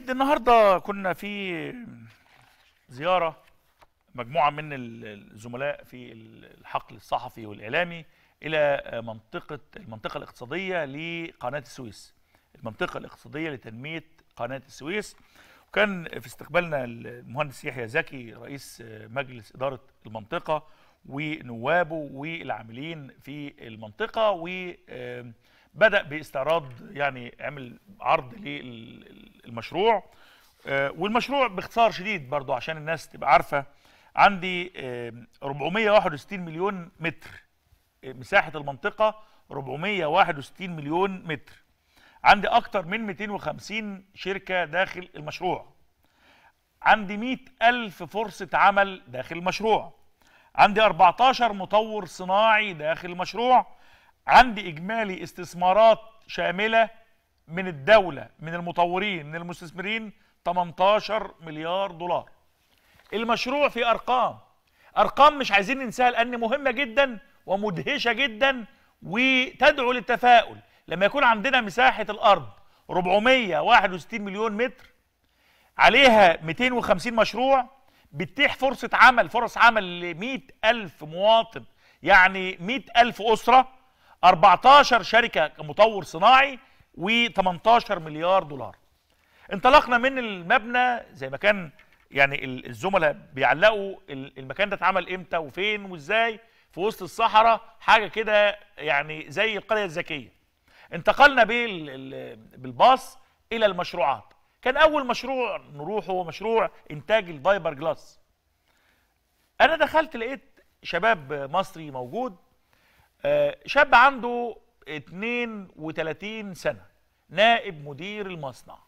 النهارده كنا في زياره مجموعه من الزملاء في الحقل الصحفي والاعلامي الى منطقه المنطقه الاقتصاديه لقناه السويس المنطقه الاقتصاديه لتنميه قناه السويس وكان في استقبالنا المهندس يحيى زكي رئيس مجلس اداره المنطقه ونوابه والعاملين في المنطقه و بدأ باستعراض يعني عمل عرض لل المشروع آه، والمشروع باختصار شديد برضو عشان الناس تبقى عارفه عندي 461 آه، مليون متر آه، مساحه المنطقه 461 مليون متر عندي اكتر من 250 شركه داخل المشروع عندي 100 ألف فرصة عمل داخل المشروع عندي 14 مطور صناعي داخل المشروع عندي إجمالي استثمارات شاملة من الدولة من المطورين من المستثمرين 18 مليار دولار المشروع في أرقام أرقام مش عايزين ننساها لأن مهمة جدا ومدهشة جدا وتدعو للتفاؤل لما يكون عندنا مساحة الأرض 461 مليون متر عليها 250 مشروع بتتيح فرصة عمل فرص عمل ل 100 ألف مواطن يعني 100 ألف أسرة 14 شركة مطور صناعي و18 مليار دولار انطلقنا من المبنى زي ما كان يعني الزملاء بيعلقوا المكان ده اتعمل امتى وفين وازاي في وسط الصحراء حاجه كده يعني زي القريه الذكيه انتقلنا بالباص الى المشروعات كان اول مشروع نروحه هو مشروع انتاج الفايبر جلاس انا دخلت لقيت شباب مصري موجود آه، شاب عنده 32 سنه نائب مدير المصنع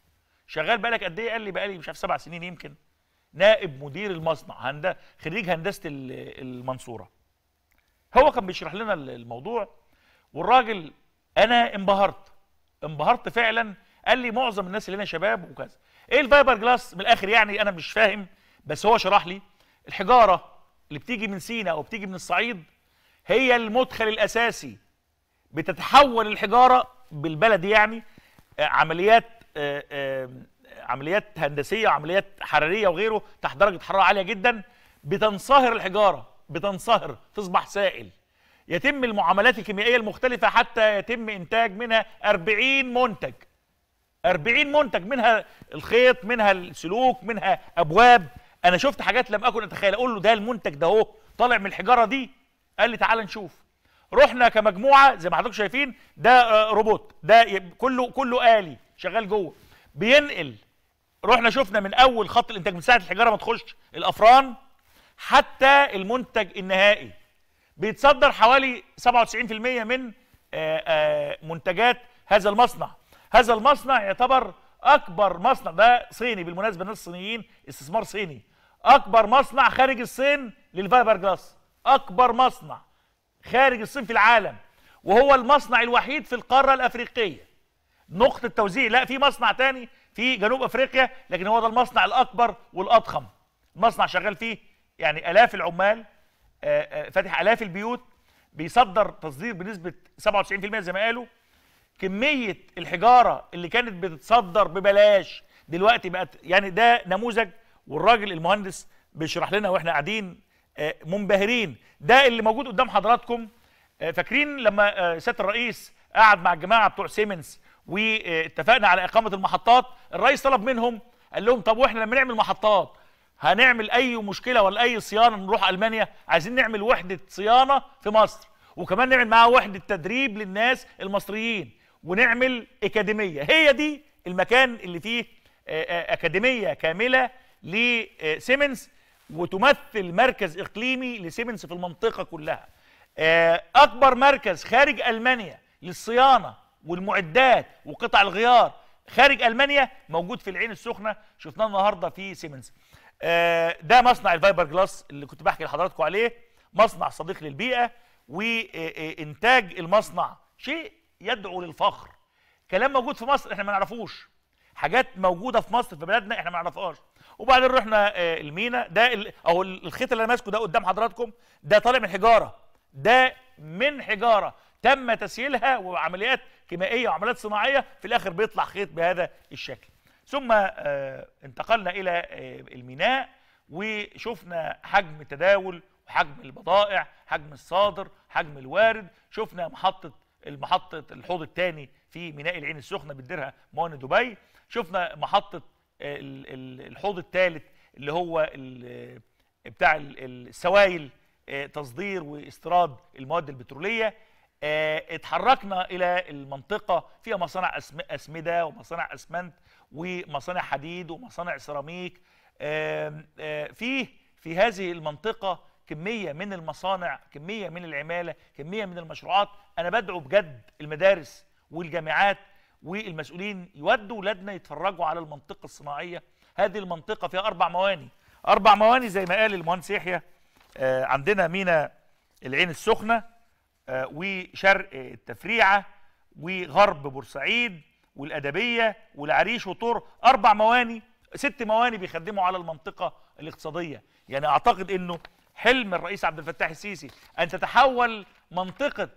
شغال بقالك قد ايه قال لي بقالي مش عارف سبع سنين يمكن نائب مدير المصنع هند... خريج هندسه المنصوره هو كان بيشرح لنا الموضوع والراجل انا انبهرت انبهرت فعلا قال لي معظم الناس اللي هنا شباب وكذا ايه الفايبر جلاس من الاخر يعني انا مش فاهم بس هو شرح لي الحجاره اللي بتيجي من سينا او بتيجي من الصعيد هي المدخل الاساسي بتتحول الحجاره بالبلدي يعني آه، عمليات آه، آه، عمليات هندسيه عمليات حراريه وغيره تحت درجه حراره عاليه جدا بتنصهر الحجاره بتنصهر تصبح سائل يتم المعاملات الكيميائيه المختلفه حتى يتم انتاج منها 40 منتج 40 منتج منها الخيط منها السلوك منها ابواب انا شفت حاجات لم اكن اتخيل اقول له ده المنتج ده اهو طالع من الحجاره دي قال لي تعال نشوف رحنا كمجموعه زي ما حضراتكم شايفين ده آه، روبوت ده كله كله الي شغال جوه بينقل رحنا شفنا من اول خط الانتاج من ساعه الحجاره ما تخش الافران حتى المنتج النهائي بيتصدر حوالي 97% من آه، آه، منتجات هذا المصنع هذا المصنع يعتبر اكبر مصنع ده صيني بالمناسبه الناس الصينيين استثمار صيني اكبر مصنع خارج الصين للفايبر جلاس اكبر مصنع خارج الصين في العالم وهو المصنع الوحيد في القاره الافريقيه نقطه توزيع لا في مصنع تاني في جنوب افريقيا لكن هو ده المصنع الاكبر والاضخم مصنع شغال فيه يعني الاف العمال آه، آه، فاتح الاف البيوت بيصدر تصدير بنسبه 97% زي ما قالوا كميه الحجاره اللي كانت بتتصدر ببلاش دلوقتي بقت يعني ده نموذج والراجل المهندس بيشرح لنا واحنا قاعدين آه، منبهرين ده اللي موجود قدام حضراتكم آه، فاكرين لما سياده الرئيس قعد مع الجماعه بتوع سيمنز واتفقنا على اقامه المحطات الرئيس طلب منهم قال لهم طب واحنا لما نعمل محطات هنعمل اي مشكله ولا اي صيانه نروح المانيا عايزين نعمل وحده صيانه في مصر وكمان نعمل معاها وحده تدريب للناس المصريين ونعمل اكاديميه هي دي المكان اللي فيه آه، اكاديميه كامله لسيمنز وتمثل مركز إقليمي لسيمنز في المنطقة كلها آه، أكبر مركز خارج ألمانيا للصيانة والمعدات وقطع الغيار خارج ألمانيا موجود في العين السخنة شفناه النهاردة في سيمنز آه، ده مصنع الفايبر جلاس اللي كنت بحكي لحضراتكم عليه مصنع صديق للبيئة وإنتاج المصنع شيء يدعو للفخر كلام موجود في مصر احنا ما نعرفوش حاجات موجودة في مصر في بلدنا احنا ما نعرفهاش وبعدين رحنا آه، المينا ده او الخيط اللي انا ماسكه ده قدام حضراتكم ده طالع من حجاره ده من حجاره تم تسييلها وعمليات كيميائيه وعمليات صناعيه في الاخر بيطلع خيط بهذا الشكل ثم آه، انتقلنا الى آه، الميناء وشفنا حجم التداول وحجم البضائع حجم الصادر حجم الوارد شفنا محطه المحطه الحوض الثاني في ميناء العين السخنه بتديرها موانئ دبي شفنا محطه الحوض الثالث اللي هو بتاع السوائل آه، تصدير واستيراد المواد البتروليه آه، اتحركنا الى المنطقه فيها مصانع اسمده ومصانع اسمنت ومصانع حديد ومصانع سيراميك فيه في هذه المنطقه كميه من المصانع كميه من العماله كميه من المشروعات انا بدعو بجد المدارس والجامعات والمسؤولين يودوا ولادنا يتفرجوا على المنطقه الصناعيه هذه المنطقه فيها اربع مواني اربع مواني زي ما قال المهندس يحيى آه، عندنا مينا العين السخنه آه، وشرق التفريعه وغرب بورسعيد والادبيه والعريش وطور اربع مواني ست مواني بيخدموا على المنطقه الاقتصاديه يعني اعتقد انه حلم الرئيس عبد الفتاح السيسي ان تتحول منطقه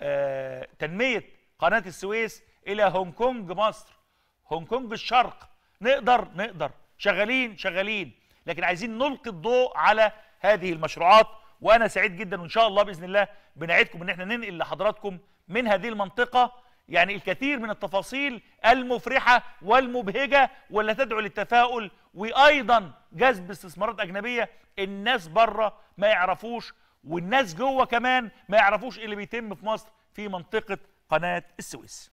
آه، تنميه قناه السويس الى هونج كونج مصر هونج كونج الشرق نقدر نقدر شغالين شغالين لكن عايزين نلقي الضوء على هذه المشروعات وانا سعيد جدا وان شاء الله باذن الله بنعدكم ان احنا ننقل لحضراتكم من هذه المنطقه يعني الكثير من التفاصيل المفرحه والمبهجه واللي تدعو للتفاؤل وايضا جذب استثمارات اجنبيه الناس بره ما يعرفوش والناس جوه كمان ما يعرفوش إيه اللي بيتم في مصر في منطقه قناه السويس